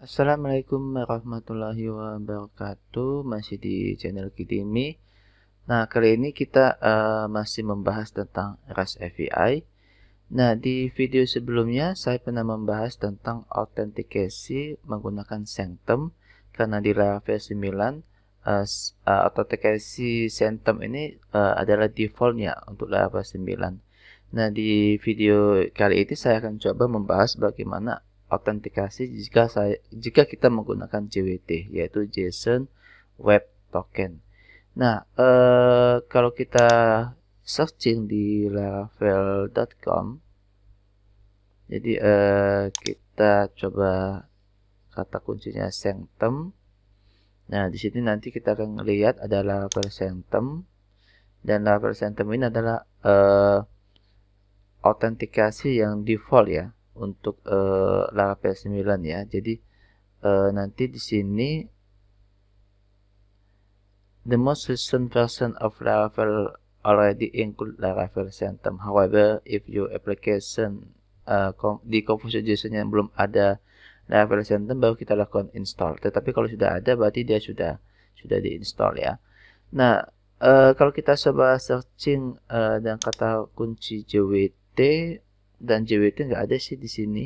Assalamualaikum warahmatullahi wabarakatuh Masih di channel Kidimi Nah kali ini kita uh, masih membahas tentang REST API Nah di video sebelumnya saya pernah membahas tentang autentikasi menggunakan Sanctum Karena di Laravel 9 uh, uh, autentikasi Sanctum ini uh, adalah defaultnya untuk Laravel 9 Nah di video kali ini saya akan coba membahas bagaimana autentikasi jika saya jika kita menggunakan JWT yaitu JSON Web Token. Nah, eh, kalau kita searching di laravel.com jadi eh, kita coba kata kuncinya sanctum. Nah, di sini nanti kita akan lihat adalah laravel sanctum dan laravel sanctum ini adalah eh, autentikasi yang default ya untuk uh, eh, Laravel 9 ya. Jadi uh, nanti di sini the most recent version of Laravel already include Laravel Phantom. However, if your application uh, di composition json yang belum ada Laravel Phantom baru kita lakukan install. Tetapi kalau sudah ada berarti dia sudah sudah diinstall ya. Nah, uh, kalau kita coba searching uh, dan kata kunci JWT dan JWT nggak ada sih di sini.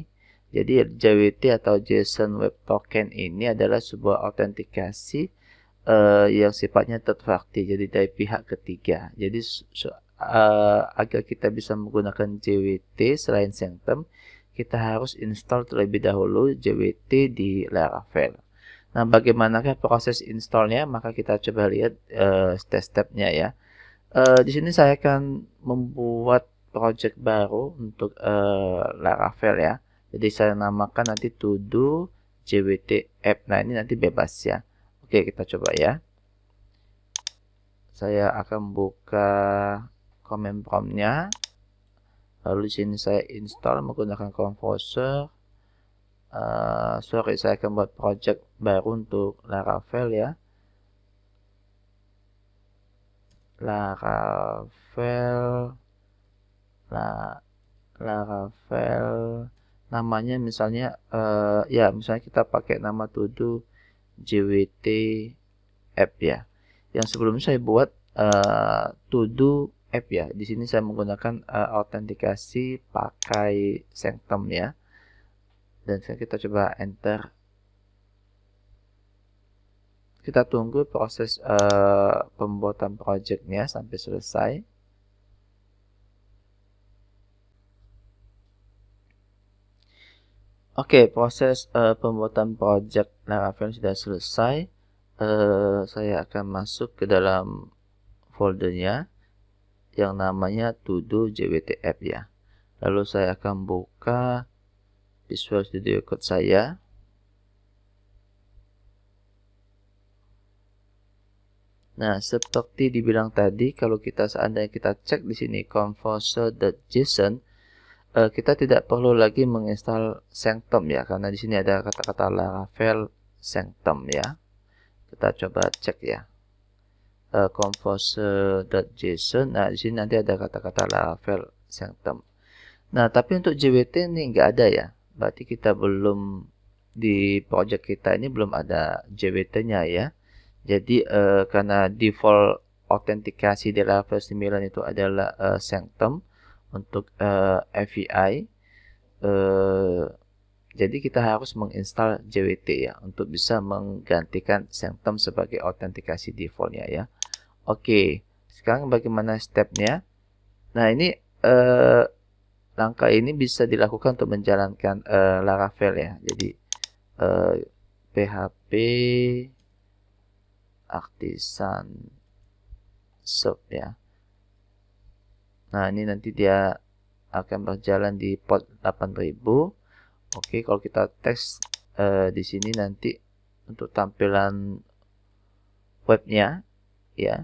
Jadi JWT atau JSON Web Token ini adalah sebuah autentikasi uh, yang sifatnya third jadi dari pihak ketiga. Jadi uh, agar kita bisa menggunakan JWT selain Sanctum, kita harus install terlebih dahulu JWT di Laravel. Nah, bagaimanakah proses installnya? Maka kita coba lihat uh, step-stepnya ya. Uh, di sini saya akan membuat project baru untuk uh, Laravel ya. Jadi saya namakan nanti to do JWT app. Nah, ini nanti bebas ya. Oke, kita coba ya. Saya akan buka command promptnya. Lalu sini saya install menggunakan Composer. Uh, sorry, saya akan buat project baru untuk Laravel ya. Laravel La Laravel namanya misalnya uh, ya misalnya kita pakai nama todo JWT app ya. Yang sebelumnya saya buat uh, todo app ya. Di sini saya menggunakan uh, autentikasi pakai Sanctum ya. Dan sekarang kita coba enter. Kita tunggu proses uh, pembuatan projectnya sampai selesai. Oke, okay, proses uh, pembuatan project Laravel sudah selesai. Uh, saya akan masuk ke dalam foldernya yang namanya todo App ya. Lalu saya akan buka Visual Studio Code saya. Nah, seperti dibilang tadi, kalau kita seandainya kita cek di sini composer.json, uh, kita tidak perlu lagi menginstal Sanctum ya karena di sini ada kata-kata Laravel Sanctum ya. Kita coba cek ya. Uh, composer.json. Nah, di sini nanti ada kata-kata Laravel Sanctum. Nah, tapi untuk JWT ini nggak ada ya. Berarti kita belum di project kita ini belum ada JWT-nya ya. Jadi uh, karena default autentikasi di level 9 itu adalah uh, Sanctum untuk uh, eh, FVI. uh, eh, jadi kita harus menginstal JWT ya untuk bisa menggantikan Sanctum sebagai autentikasi defaultnya ya. Oke, sekarang bagaimana stepnya? Nah ini eh, langkah ini bisa dilakukan untuk menjalankan eh, Laravel ya. Jadi eh, PHP artisan sub ya. Nah, ini nanti dia akan berjalan di port 8000. Oke, kalau kita tes uh, di sini nanti untuk tampilan webnya ya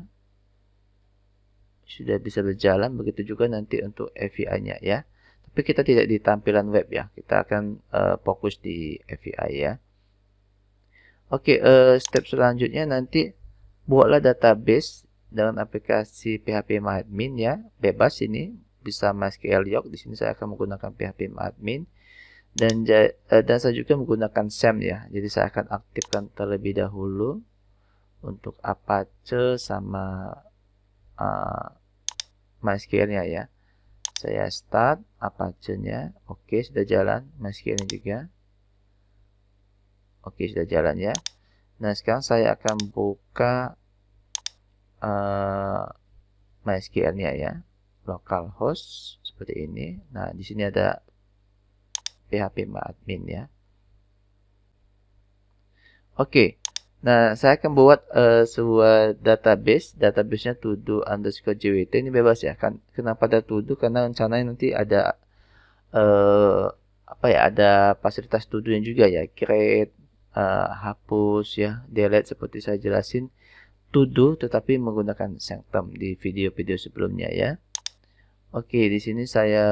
sudah bisa berjalan begitu juga nanti untuk AVI-nya ya. Tapi kita tidak di tampilan web ya. Kita akan uh, fokus di AVI ya. Oke, uh, step selanjutnya nanti buatlah database dengan aplikasi PHP MyAdmin ya, bebas ini bisa MySQL Yoke. Di sini saya akan menggunakan PHP MyAdmin dan eh, dan saya juga menggunakan SAM ya. Jadi saya akan aktifkan terlebih dahulu untuk Apache sama uh, MySQL-nya ya. Saya start Apache-nya. Oke, sudah jalan MySQL-nya juga. Oke, sudah jalan ya. Nah, sekarang saya akan buka Eh, MySQL-nya ya localhost seperti ini. Nah, di sini ada PHP admin ya. Oke. Okay. Nah, saya akan buat uh, sebuah database. database Databasenya todo underscore JWT. Ini bebas ya. Kan, kenapa ada todo? Karena rencananya nanti ada uh, apa ya? Ada fasilitas todo yang juga ya. Create, uh, hapus ya, delete seperti saya jelasin tuduh, tetapi menggunakan sanctum di video-video sebelumnya ya. Oke, di sini saya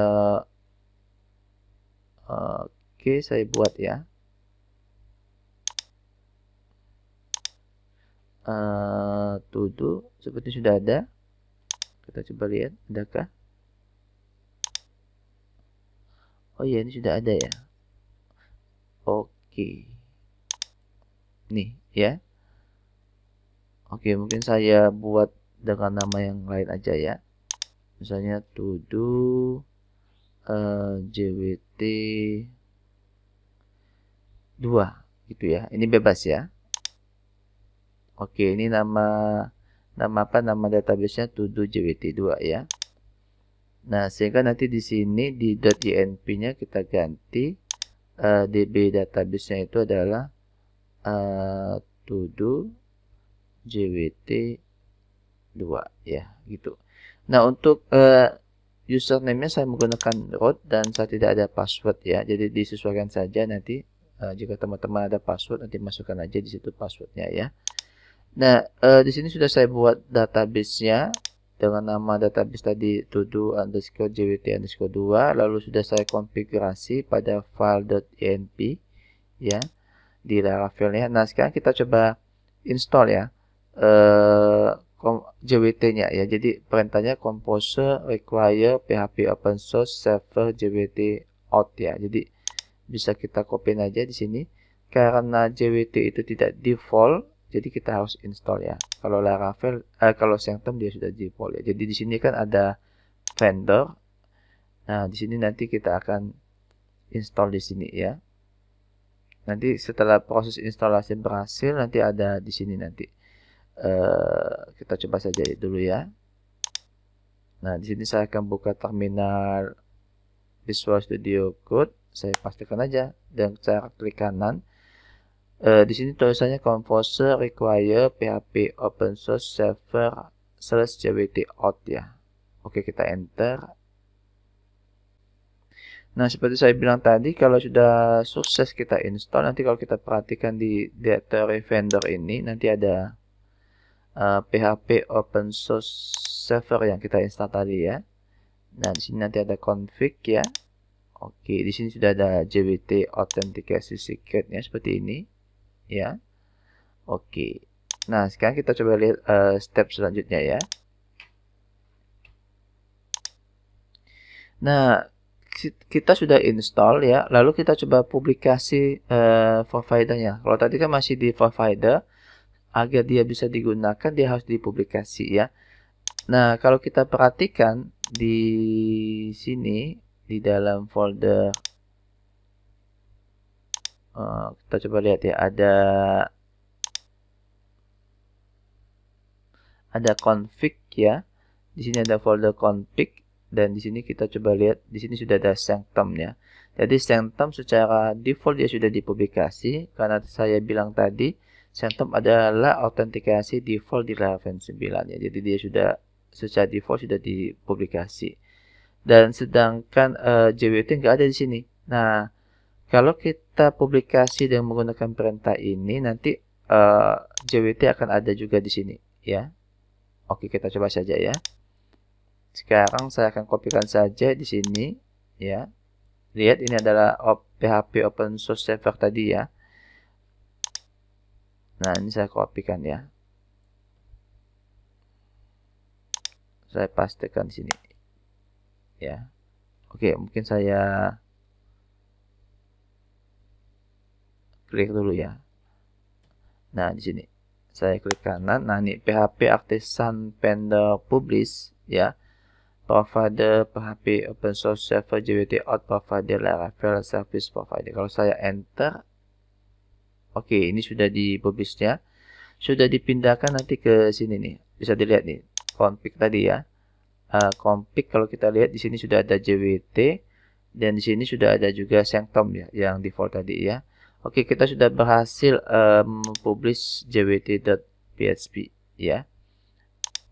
Oke, saya buat ya. Eh, uh, to seperti sudah ada. Kita coba lihat, adakah? Oh iya, ini sudah ada ya. Oke. Nih, ya. Oke, mungkin saya buat dengan nama yang lain aja ya. Misalnya to do uh, JWT 2 gitu ya. Ini bebas ya. Oke, ini nama nama apa nama database-nya to do JWT 2 ya. Nah, sehingga nanti di sini di .inp-nya kita ganti uh, eh, DB database-nya itu adalah uh, to do JWT 2 ya gitu. Nah, untuk uh, username-nya saya menggunakan root dan saya tidak ada password ya. Jadi disesuaikan saja nanti uh, jika teman-teman ada password nanti masukkan aja di situ passwordnya ya. Nah, uh, di sini sudah saya buat database-nya dengan nama database tadi todo underscore jwt underscore 2 lalu sudah saya konfigurasi pada file .emp, ya di Laravel ya. Nah, sekarang kita coba install ya eh, JWT-nya ya. Jadi perintahnya composer require PHP open source server JWT out ya. Jadi bisa kita copy aja di sini karena JWT itu tidak default jadi kita harus install ya kalau Laravel eh, kalau Sanctum dia sudah default ya jadi di sini kan ada vendor nah di sini nanti kita akan install di sini ya nanti setelah proses instalasi berhasil nanti ada di sini nanti Eh, kita coba saja dulu ya. Nah, di sini saya akan buka terminal Visual Studio Code. Saya pastikan aja dan saya klik kanan. Uh, di sini tulisannya Composer require PHP open source server slash JWT out ya. Oke, kita enter. Nah, seperti saya bilang tadi, kalau sudah sukses kita install, nanti kalau kita perhatikan di directory vendor ini, nanti ada uh, eh, PHP open source server yang kita install tadi ya. Nah, di sini nanti ada config ya. Oke, di sini sudah ada JWT authentication secretnya seperti ini ya. Oke. Nah, sekarang kita coba lihat uh, step selanjutnya ya. Nah, kita sudah install ya, lalu kita coba publikasi uh, providernya. Kalau tadi kan masih di provider, agar dia bisa digunakan dia harus dipublikasi ya. Nah, kalau kita perhatikan di sini di dalam folder eh, kita coba lihat ya ada ada config ya. Di sini ada folder config dan di sini kita coba lihat di sini sudah ada sanctum ya. Jadi sanctum secara default dia sudah dipublikasi karena saya bilang tadi Centum adalah autentikasi default di Raven 9 ya. Jadi dia sudah secara default sudah dipublikasi. Dan sedangkan uh, eh, JWT nggak ada di sini. Nah, kalau kita publikasi dengan menggunakan perintah ini nanti uh, eh, JWT akan ada juga di sini ya. Oke, kita coba saja ya. Sekarang saya akan kopikan saja di sini ya. Lihat ini adalah PHP open source server tadi ya Nah, ini saya kan ya. Saya pastikan di sini. Ya. Oke, mungkin saya klik dulu ya. Nah, di sini. Saya klik kanan. Nah, ini PHP artisan Sun Panda Publish ya. Provider PHP Open Source Server JWT Out Provider Laravel Service Provider. Kalau saya enter, Oke, okay, ini sudah di publish Sudah dipindahkan nanti ke sini nih. Bisa dilihat nih, config tadi ya. Uh, config kalau kita lihat di sini sudah ada JWT dan di sini sudah ada juga sanctum ya yang default tadi ya. Oke, okay, kita sudah berhasil eh, mempublish um, jwt.php ya.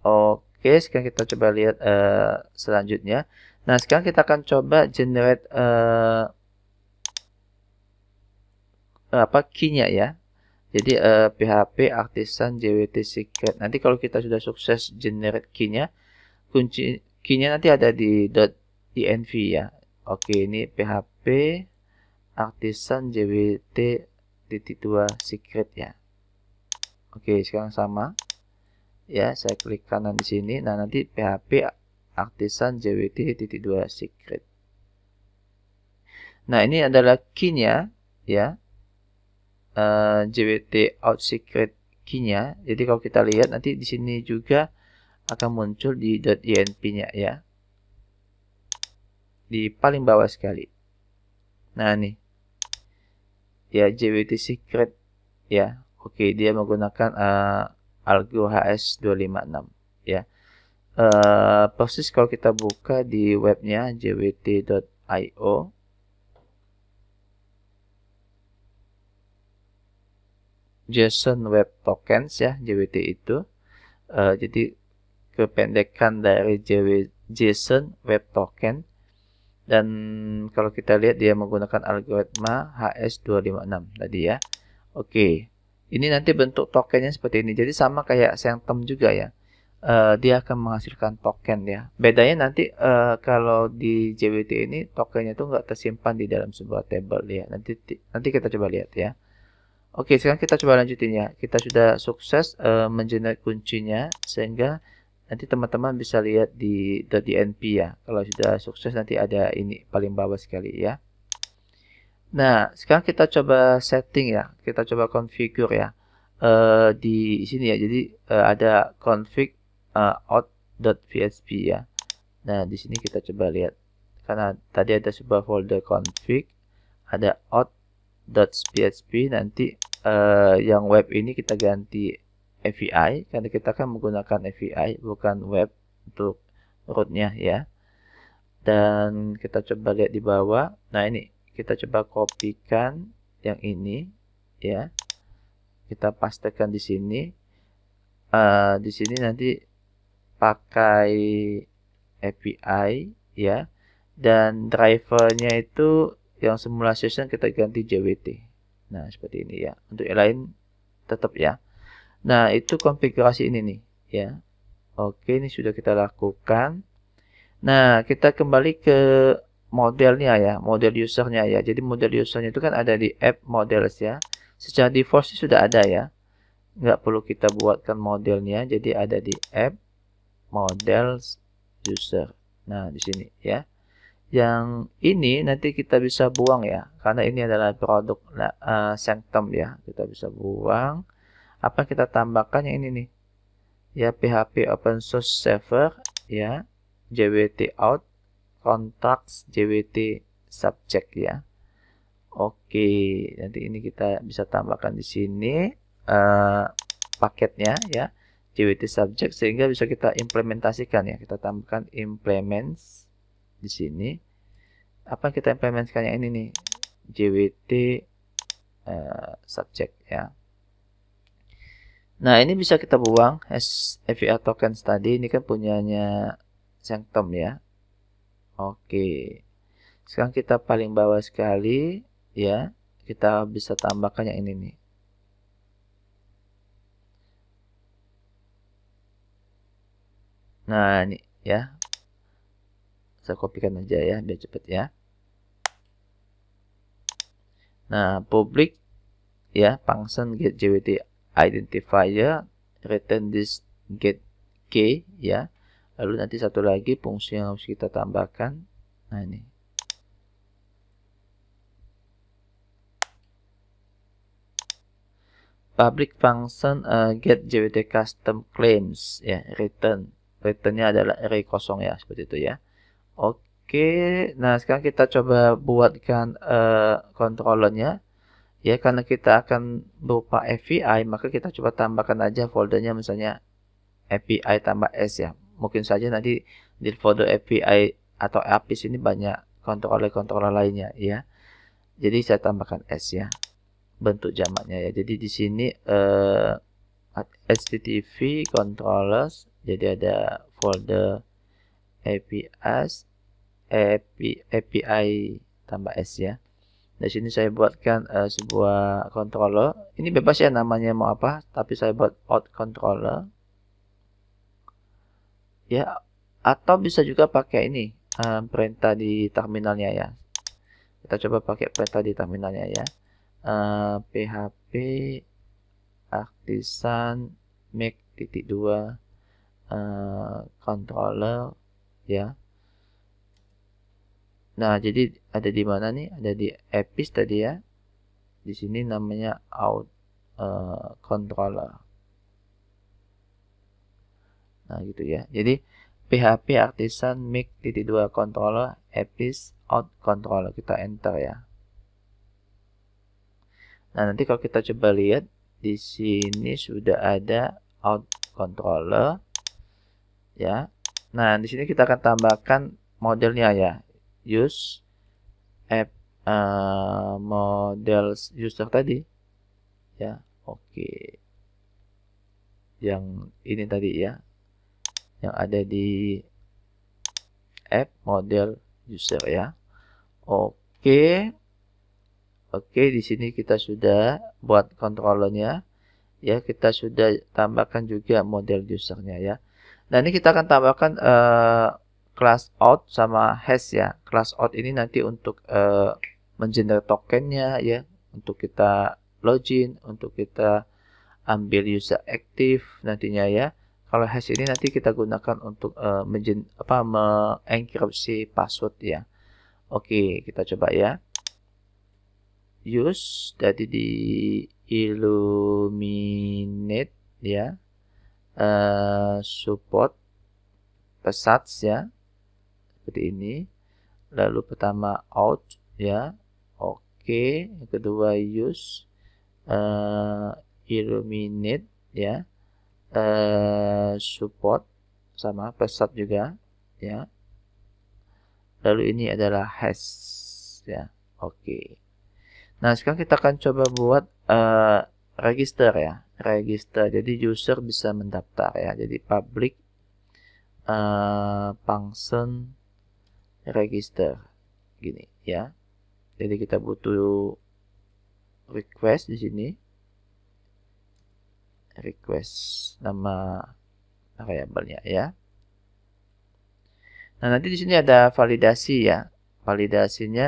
Oke, okay, sekarang kita coba lihat uh, selanjutnya. Nah, sekarang kita akan coba generate uh, apa key ya. Jadi uh, eh, PHP artisan JWT secret. Nanti kalau kita sudah sukses generate key-nya, kunci key nanti ada di .env ya. Oke, ini PHP artisan JWT titik dua secret ya. Oke, sekarang sama. Ya, saya klik kanan di sini. Nah, nanti PHP artisan JWT titik dua secret. Nah, ini adalah key ya Eh, JWT out secret key-nya. Jadi kalau kita lihat nanti di sini juga akan muncul di inp nya ya. Di paling bawah sekali. Nah, nih. Ya, JWT secret ya. Oke, dia menggunakan uh, algo HS256 ya. Uh, proses kalau kita buka di webnya jwt.io JSON Web Tokens ya JWT itu. Uh, jadi kependekan dari JW, JSON Web Token dan kalau kita lihat dia menggunakan algoritma HS256 tadi ya. Oke. Ini nanti bentuk tokennya seperti ini. Jadi sama kayak centum juga ya. Uh, dia akan menghasilkan token ya. Bedanya nanti uh, kalau di JWT ini tokennya itu nggak tersimpan di dalam sebuah table ya. Nanti nanti kita coba lihat ya. Oke, sekarang kita coba lanjutin ya. Kita sudah sukses uh, eh, mengenerate kuncinya sehingga nanti teman-teman bisa lihat di .dnp ya. Kalau sudah sukses nanti ada ini paling bawah sekali ya. Nah, sekarang kita coba setting ya. Kita coba configure ya. Uh, di sini ya. Jadi uh, ada config uh, out.php ya. Nah, di sini kita coba lihat karena tadi ada sebuah folder config, ada out.php nanti uh, yang web ini kita ganti API karena kita kan menggunakan API bukan web untuk rootnya ya dan kita coba lihat di bawah nah ini kita coba kopikan yang ini ya kita pastekan di sini uh, di sini nanti pakai API ya dan drivernya itu yang semula session kita ganti JWT Nah, seperti ini ya. Untuk yang lain tetap ya. Nah, itu konfigurasi ini nih ya. Oke, ini sudah kita lakukan. Nah, kita kembali ke modelnya ya, model usernya ya. Jadi model usernya itu kan ada di app models ya. Secara default sih sudah ada ya. Nggak perlu kita buatkan modelnya. Jadi ada di app models user. Nah, di sini ya yang ini nanti kita bisa buang ya karena ini adalah produk uh, sanctum ya kita bisa buang apa kita tambahkan yang ini nih ya PHP open source server ya JWT out contracts JWT subject ya oke nanti ini kita bisa tambahkan di sini uh, paketnya ya JWT subject sehingga bisa kita implementasikan ya kita tambahkan implements di sini apa yang kita implementasikan yang ini nih JWT uh, eh, subject ya nah ini bisa kita buang FVA token tadi ini kan punyanya Sanctum ya oke sekarang kita paling bawah sekali ya kita bisa tambahkan yang ini nih nah ini ya saya kopikan aja ya biar cepet ya. Nah, public ya function get JWT identifier return this get key ya. Lalu nanti satu lagi fungsi yang harus kita tambahkan. Nah, ini public function uh, eh, get JWT custom claims ya return returnnya adalah array kosong ya seperti itu ya Oke, nah sekarang kita coba buatkan uh, controllernya. Ya, karena kita akan berupa API, maka kita coba tambahkan aja foldernya misalnya API tambah S ya. Mungkin saja nanti di folder API atau APIs ini banyak controller-controller lainnya ya. Jadi saya tambahkan S ya. Bentuk jamaknya ya. Jadi di sini uh, eh, http controllers jadi ada folder api as API, API tambah S ya. Di sini saya buatkan uh, sebuah controller. Ini bebas ya namanya mau apa, tapi saya buat out controller. Ya, atau bisa juga pakai ini uh, perintah di terminalnya ya. Kita coba pakai perintah di terminalnya ya. Uh, eh, PHP artisan make titik dua uh, controller ya. Nah, jadi ada di mana nih? Ada di EPIS tadi ya. Di sini namanya out uh, controller. Nah, gitu ya. Jadi PHP artisan make titik dua controller EPIS out controller kita enter ya. Nah, nanti kalau kita coba lihat di sini sudah ada out controller ya Nah, di sini kita akan tambahkan modelnya ya. Use app uh, model user tadi. Ya, oke. Okay. Yang ini tadi ya. Yang ada di app model user ya. Oke. Okay. Oke, okay, di sini kita sudah buat kontrolnya. Ya, kita sudah tambahkan juga model usernya ya. Nah ini kita akan tambahkan uh, class out sama hash ya. Class out ini nanti untuk uh, eh, mengenerate tokennya ya, untuk kita login, untuk kita ambil user active nantinya ya. Kalau hash ini nanti kita gunakan untuk uh, menjen, apa mengenkripsi password ya. Oke, kita coba ya. Use jadi di illuminate ya. Eh, support pesat ya seperti ini lalu pertama out ya oke okay. kedua use uh, illuminate ya uh, support sama pesat juga ya lalu ini adalah hash ya oke okay. nah sekarang kita akan coba buat uh, register ya register jadi user bisa mendaftar ya jadi public uh, function register gini ya jadi kita butuh request di sini request nama variabelnya ya nah nanti di sini ada validasi ya validasinya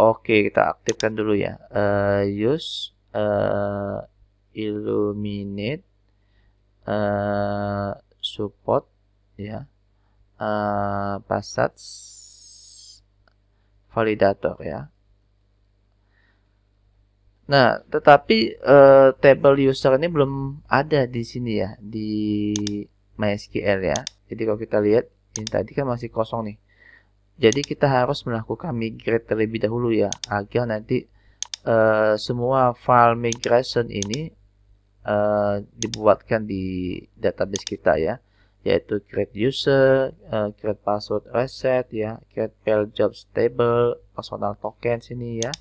oke kita aktifkan dulu ya uh, use uh, illuminate uh, support ya uh, eh, passage validator ya Nah, tetapi uh, table user ini belum ada di sini ya di MySQL ya. Jadi kalau kita lihat ini tadi kan masih kosong nih. Jadi kita harus melakukan migrate terlebih dahulu ya agar nanti uh, semua file migration ini uh, dibuatkan di database kita ya yaitu create user, uh, create password reset ya, create file jobs table, personal token sini ya.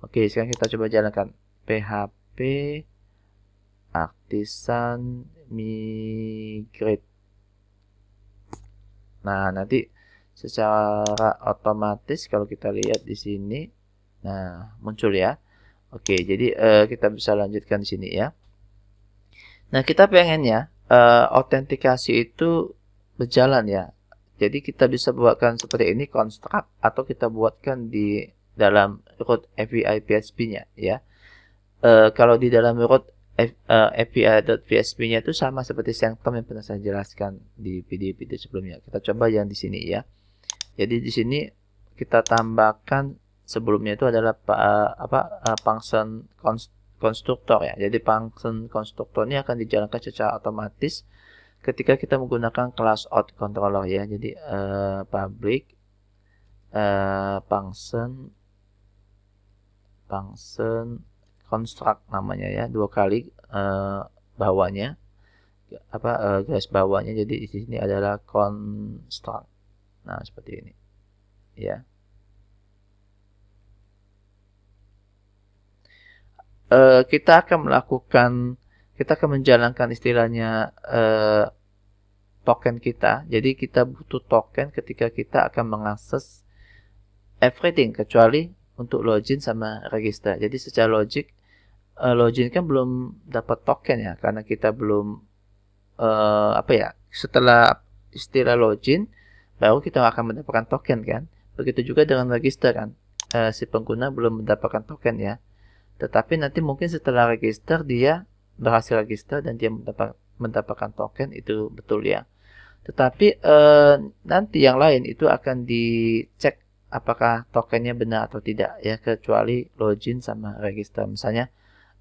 Oke, sekarang kita coba jalankan php artisan migrate. Nah, nanti secara otomatis kalau kita lihat di sini nah muncul ya. Oke, jadi uh, kita bisa lanjutkan di sini ya. Nah, kita pengennya ya uh, autentikasi itu berjalan ya. Jadi kita bisa buatkan seperti ini konstruk atau kita buatkan di dalam root API PSP-nya ya. Uh, kalau di dalam root eh, uh, API.psp-nya itu sama seperti sanctum yang pernah saya jelaskan di video-video sebelumnya. Kita coba yang di sini ya. Jadi di sini kita tambahkan sebelumnya itu adalah uh, apa uh, function const konstruktor ya. Jadi function konstruktor ini akan dijalankan secara otomatis ketika kita menggunakan kelas out controller ya. Jadi uh, public uh, function function construct namanya ya dua kali uh, bawahnya apa uh, guys bawahnya jadi di sini adalah construct. Nah, seperti ini. Ya. uh, kita akan melakukan kita akan menjalankan istilahnya uh, token kita. Jadi kita butuh token ketika kita akan mengakses everything kecuali untuk login sama register. Jadi secara logik uh, login kan belum dapat token ya karena kita belum uh, apa ya setelah istilah login baru kita akan mendapatkan token kan begitu juga dengan register kan uh, si pengguna belum mendapatkan token ya tetapi nanti mungkin setelah register dia berhasil register dan dia mendapat, mendapatkan token itu betul ya. Tetapi eh, nanti yang lain itu akan dicek apakah tokennya benar atau tidak ya kecuali login sama register misalnya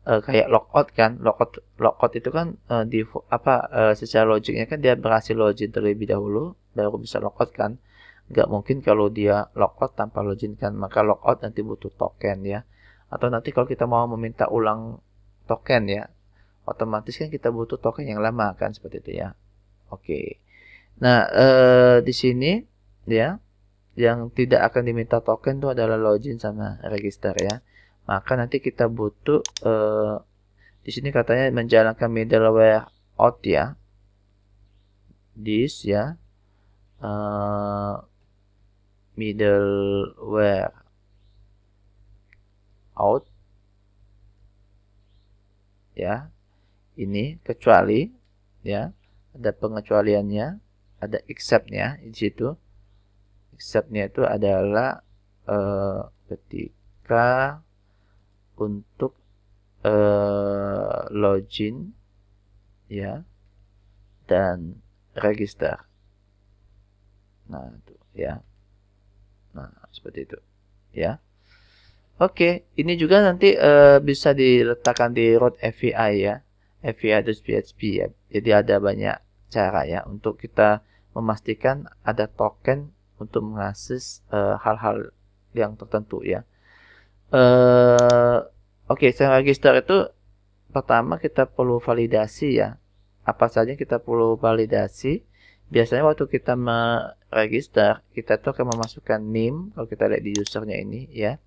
eh, kayak logout kan logout logout itu kan eh, di apa uh, secara logiknya kan dia berhasil login terlebih dahulu baru bisa logout kan nggak mungkin kalau dia logout tanpa login kan maka logout nanti butuh token ya atau nanti kalau kita mau meminta ulang token ya otomatis kan kita butuh token yang lama kan seperti itu ya oke nah eh, di sini ya yang tidak akan diminta token itu adalah login sama register ya maka nanti kita butuh eh, di sini katanya menjalankan middleware out ya this ya eh, middleware out ya ini kecuali ya ada pengecualiannya ada exceptnya di situ exceptnya itu adalah eh, ketika untuk eh, login ya dan register nah itu ya nah seperti itu ya Oke, ini juga nanti uh, bisa diletakkan di root API ya. API address PHP ya. Jadi ada banyak cara ya untuk kita memastikan ada token untuk mengakses eh, hal-hal uh, yang tertentu ya. Uh, Oke, okay, saya register itu pertama kita perlu validasi ya. Apa saja kita perlu validasi. Biasanya waktu kita meregister, kita tuh akan memasukkan name kalau kita lihat di usernya ini ya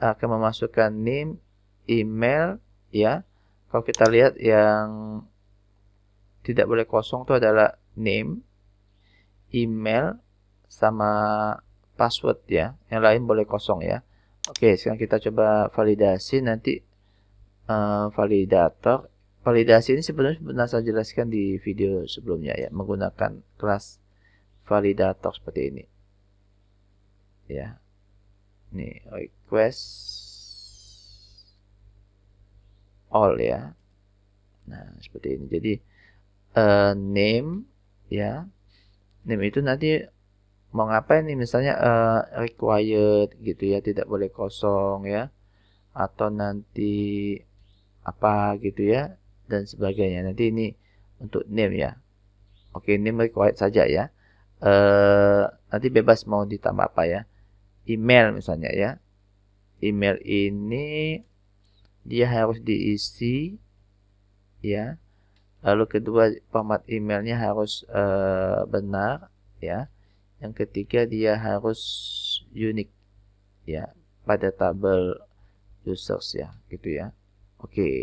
akan memasukkan name, email, ya. Kalau kita lihat yang tidak boleh kosong itu adalah name, email, sama password ya. Yang lain boleh kosong ya. Oke, sekarang kita coba validasi nanti uh, validator. Validasi ini sebenarnya pernah saya jelaskan di video sebelumnya ya, menggunakan kelas validator seperti ini. Ya, nih request all ya nah seperti ini jadi uh, name ya name itu nanti mau ngapain nih misalnya uh, required gitu ya tidak boleh kosong ya atau nanti apa gitu ya dan sebagainya nanti ini untuk name ya oke name required saja ya uh, nanti bebas mau ditambah apa ya email misalnya ya. Email ini dia harus diisi ya. Lalu kedua format emailnya harus uh, benar ya. Yang ketiga dia harus unik ya pada tabel users ya gitu ya. Oke. Okay.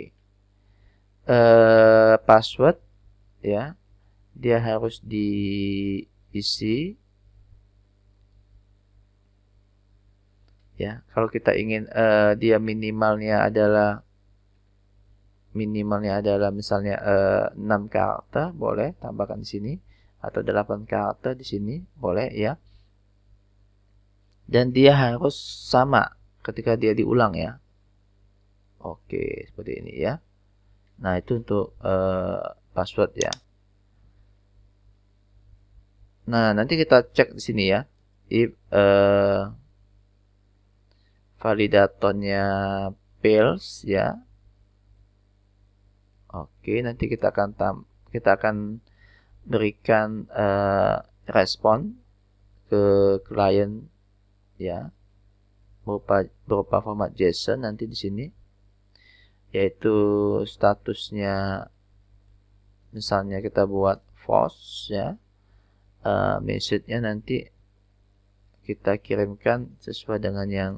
Uh, eh, password ya dia harus diisi ya kalau kita ingin uh, dia minimalnya adalah minimalnya adalah misalnya uh, eh, 6 karakter boleh tambahkan di sini atau 8 karakter di sini boleh ya dan dia harus sama ketika dia diulang ya oke seperti ini ya nah itu untuk uh, password ya nah nanti kita cek di sini ya if uh, validatornya Pills ya. Oke, nanti kita akan tam kita akan berikan uh, respon ke klien ya berupa berupa format JSON nanti di sini yaitu statusnya misalnya kita buat false ya uh, message-nya nanti kita kirimkan sesuai dengan yang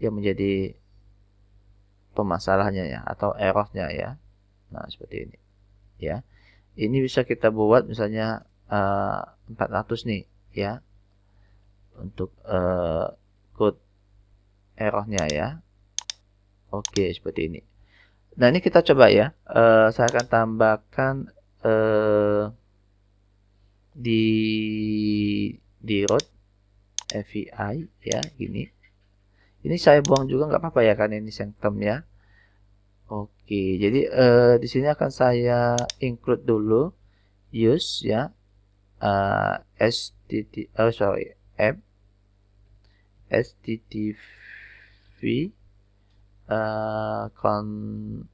yang menjadi pemasalahnya ya atau errornya ya. Nah, seperti ini. Ya. Ini bisa kita buat misalnya uh, eh, 400 nih ya. Untuk uh, code errornya ya. Oke, seperti ini. Nah, ini kita coba ya. Uh, saya akan tambahkan uh, di di road FVI ya, ini. Ini saya buang juga nggak apa-apa ya kan ini sanctum ya. Oke, jadi uh, di sini akan saya include dulu use ya uh, eh, STT oh sorry app STTV uh, eh, controllers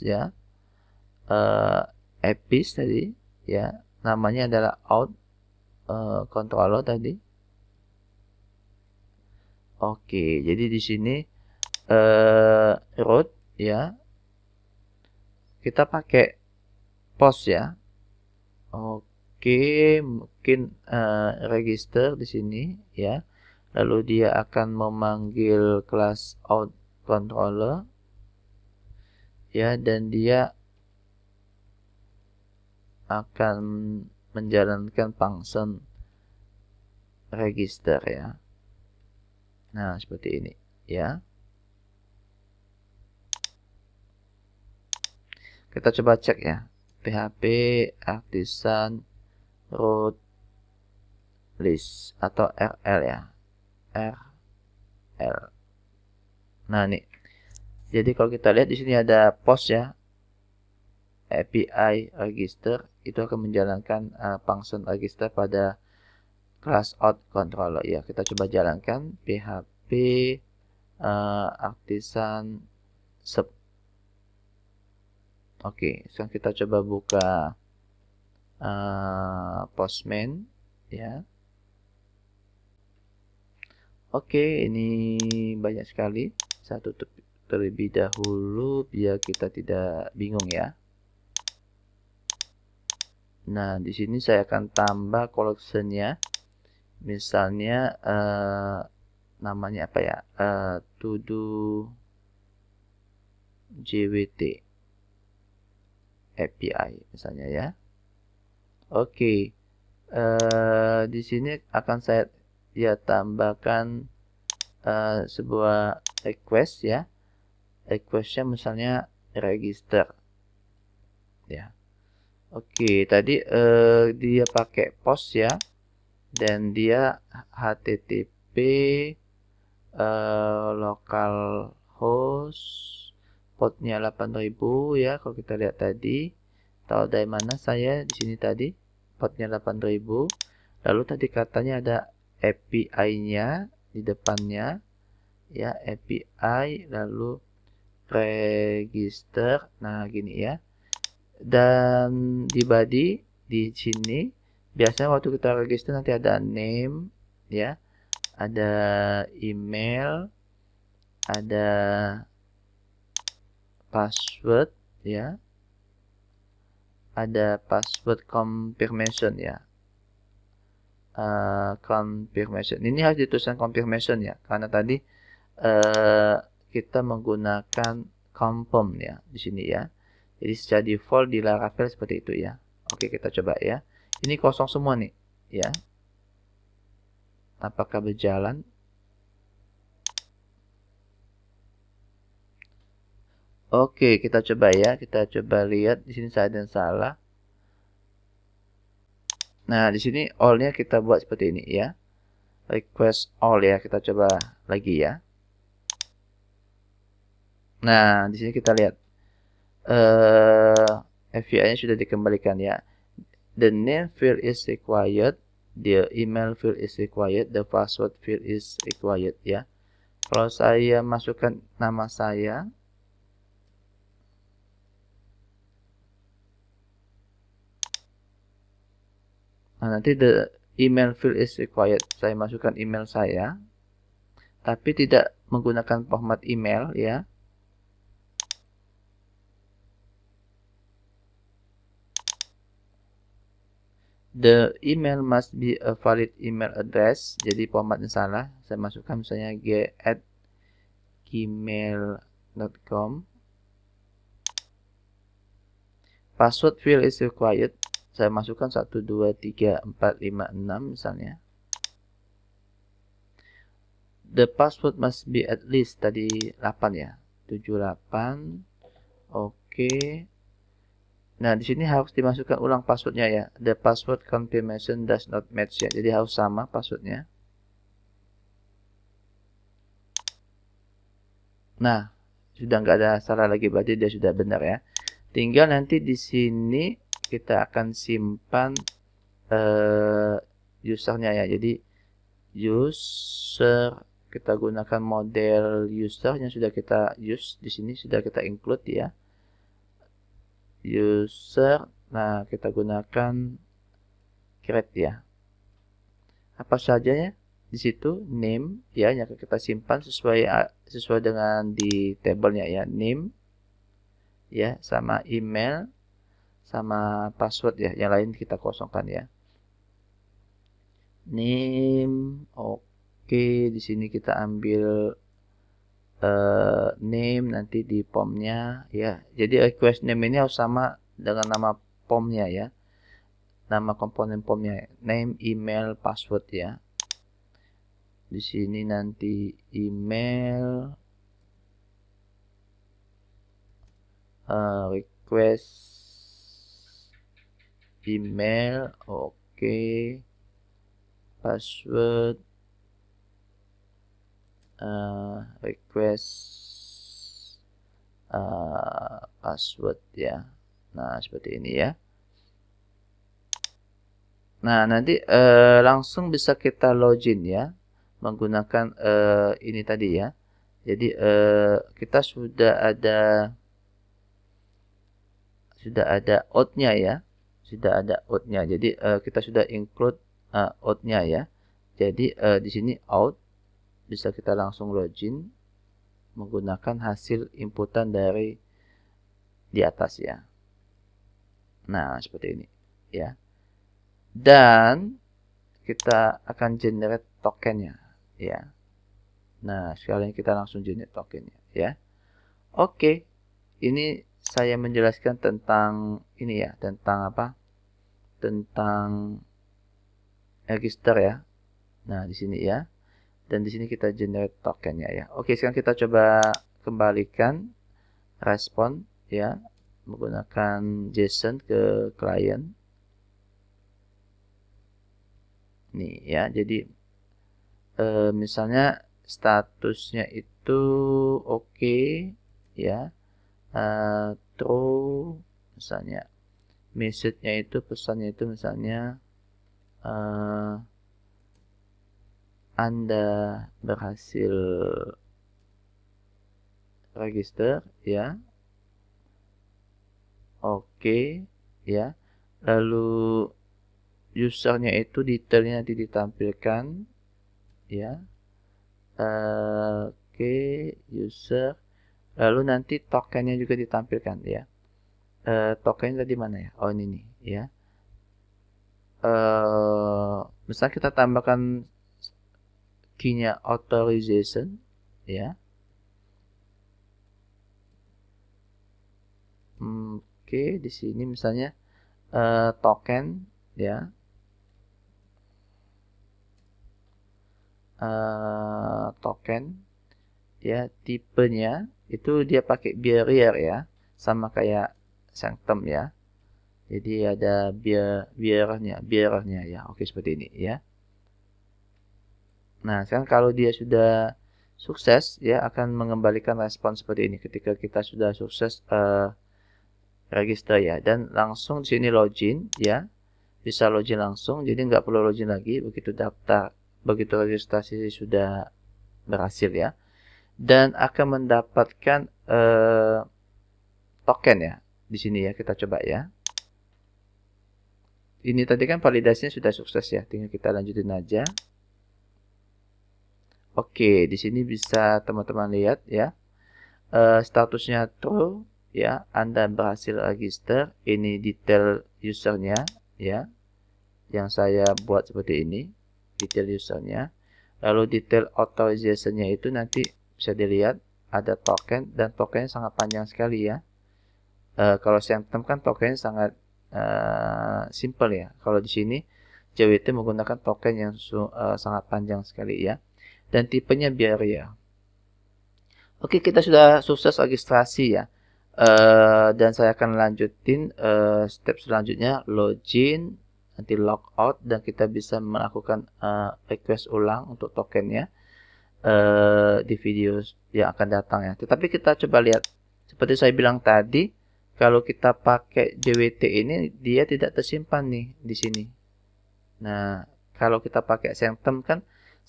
ya uh, EPIS tadi ya namanya adalah out uh, controller tadi Oke, jadi di sini uh, root ya. Kita pakai post ya. Oke, mungkin uh, register di sini ya. Lalu dia akan memanggil kelas out controller ya dan dia akan menjalankan function register ya. Nah, seperti ini ya. Kita coba cek ya. PHP artisan root list atau RL ya. RL. Nah, nih. Jadi kalau kita lihat di sini ada post ya. API register itu akan menjalankan uh, eh, function register pada class out controller ya kita coba jalankan php uh, eh, artisan sub oke okay, sekarang kita coba buka uh, postman ya oke okay, ini banyak sekali saya tutup terlebih dahulu biar kita tidak bingung ya Nah, di sini saya akan tambah collection-nya misalnya uh, namanya apa ya uh, to do JWT API misalnya ya oke okay. uh, eh, di sini akan saya ya tambahkan uh, sebuah request ya requestnya misalnya register ya oke okay, tadi uh, dia pakai post ya dan dia http uh, eh, local host portnya 8000 ya kalau kita lihat tadi tahu dari mana saya di sini tadi portnya 8000 lalu tadi katanya ada API-nya di depannya ya API lalu register nah gini ya dan di body di sini biasanya waktu kita register nanti ada name ya ada email ada password ya ada password confirmation ya uh, confirmation ini harus dituliskan confirmation ya karena tadi uh, kita menggunakan confirm ya di sini ya jadi secara default di Laravel seperti itu ya oke kita coba ya ini kosong semua nih, ya. Apakah berjalan? Oke, kita coba ya. Kita coba lihat di sini saya dan salah. Nah, di sini all kita buat seperti ini ya. Request all ya, kita coba lagi ya. Nah, di sini kita lihat eh uh, FBI-nya sudah dikembalikan ya. The name field is required. The email field is required. The password field is required ya. Kalau saya masukkan nama saya, Nah, nanti the email field is required. Saya masukkan email saya, tapi tidak menggunakan format email ya. the email must be a valid email address jadi formatnya salah saya masukkan misalnya g at gmail.com password field is required saya masukkan 1 2 3 4 5 6 misalnya the password must be at least tadi 8 ya 78 oke okay. Nah, di sini harus dimasukkan ulang passwordnya ya. The password confirmation does not match ya. Jadi harus sama passwordnya. Nah, sudah nggak ada salah lagi berarti dia sudah benar ya. Tinggal nanti di sini kita akan simpan uh, usernya ya. Jadi user kita gunakan model user yang sudah kita use di sini sudah kita include ya user nah kita gunakan create ya apa saja ya di situ name ya yang kita simpan sesuai sesuai dengan di tabelnya ya name ya sama email sama password ya yang lain kita kosongkan ya name oke okay. di sini kita ambil uh, name nanti di pomnya ya jadi request name ini harus sama dengan nama pomnya ya nama komponen pomnya name email password ya di sini nanti email uh, request email oke okay. password uh, request uh, password ya nah seperti ini ya nah nanti uh, langsung bisa kita login ya menggunakan uh, ini tadi ya jadi uh, kita sudah ada sudah ada outnya ya sudah ada outnya jadi uh, kita sudah include uh, outnya ya jadi uh, di sini out bisa kita langsung login menggunakan hasil inputan dari di atas ya. Nah, seperti ini ya. Dan kita akan generate tokennya ya. Nah, sekarang kita langsung generate tokennya ya. Oke. Ini saya menjelaskan tentang ini ya, tentang apa? Tentang register ya. Nah, di sini ya dan di sini kita generate tokennya ya. Oke, sekarang kita coba kembalikan respon ya menggunakan JSON ke client. Nih ya, jadi e, misalnya statusnya itu oke okay, ya. E, eh, true misalnya message-nya itu pesannya itu misalnya eh anda berhasil register ya. Oke ya. Lalu usernya itu detailnya nanti ditampilkan ya. Oke, user. Lalu nanti tokennya juga ditampilkan ya. E, tokennya tadi mana ya? Oh ini nih ya. Eh, misalnya kita tambahkan key authorization ya. Hmm, Oke, okay, di sini misalnya uh, token ya. Uh, token ya tipenya itu dia pakai barrier ya sama kayak sanctum ya jadi ada biar biarnya biarnya ya oke seperti ini ya Nah, sekarang kalau dia sudah sukses, ya akan mengembalikan respon seperti ini ketika kita sudah sukses uh, register ya dan langsung di sini login ya. Bisa login langsung, jadi nggak perlu login lagi begitu daftar, begitu registrasi sudah berhasil ya. Dan akan mendapatkan uh, token ya di sini ya kita coba ya ini tadi kan validasinya sudah sukses ya tinggal kita lanjutin aja Oke, di sini bisa teman-teman lihat ya. Uh, statusnya true ya, Anda berhasil register. Ini detail usernya ya. Yang saya buat seperti ini, detail usernya. Lalu detail authorizationnya itu nanti bisa dilihat ada token dan tokennya sangat panjang sekali ya. Uh, kalau saya kan token sangat uh, simple ya. Kalau di sini JWT menggunakan token yang uh, sangat panjang sekali ya dan tipenya barrier. Oke, kita sudah sukses registrasi ya. Uh, dan saya akan lanjutin uh, step selanjutnya login nanti logout dan kita bisa melakukan uh, request ulang untuk tokennya uh, di video yang akan datang ya tetapi kita coba lihat seperti saya bilang tadi kalau kita pakai JWT ini dia tidak tersimpan nih di sini nah kalau kita pakai Sentem kan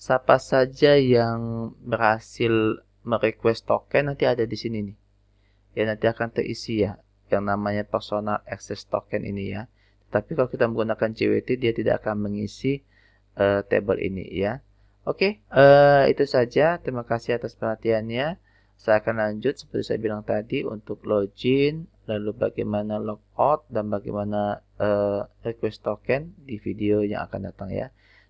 siapa saja yang berhasil merequest token nanti ada di sini nih. Ya nanti akan terisi ya yang namanya personal access token ini ya. Tapi kalau kita menggunakan CWT dia tidak akan mengisi uh, table ini ya. Oke, okay, uh, eh, itu saja. Terima kasih atas perhatiannya. Saya akan lanjut seperti saya bilang tadi untuk login, lalu bagaimana logout dan bagaimana uh, request token di video yang akan datang ya.